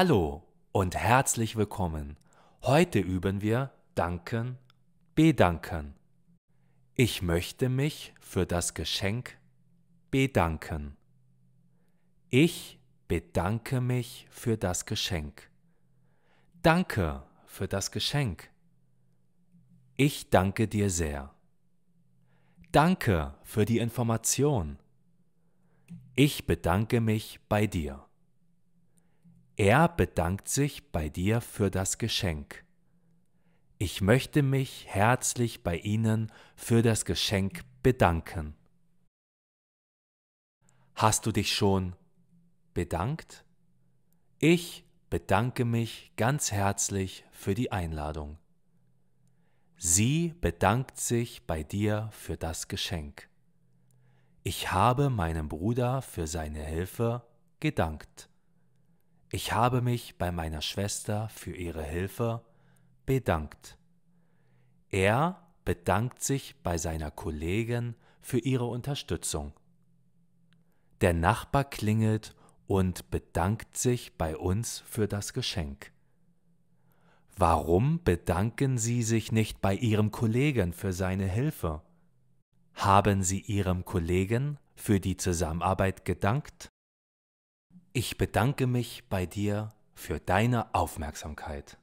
Hallo und herzlich willkommen. Heute üben wir Danken, Bedanken. Ich möchte mich für das Geschenk bedanken. Ich bedanke mich für das Geschenk. Danke für das Geschenk. Ich danke dir sehr. Danke für die Information. Ich bedanke mich bei dir. Er bedankt sich bei dir für das Geschenk. Ich möchte mich herzlich bei Ihnen für das Geschenk bedanken. Hast du dich schon bedankt? Ich bedanke mich ganz herzlich für die Einladung. Sie bedankt sich bei dir für das Geschenk. Ich habe meinem Bruder für seine Hilfe gedankt. Ich habe mich bei meiner Schwester für ihre Hilfe bedankt. Er bedankt sich bei seiner Kollegin für ihre Unterstützung. Der Nachbar klingelt und bedankt sich bei uns für das Geschenk. Warum bedanken Sie sich nicht bei Ihrem Kollegen für seine Hilfe? Haben Sie Ihrem Kollegen für die Zusammenarbeit gedankt? Ich bedanke mich bei dir für deine Aufmerksamkeit.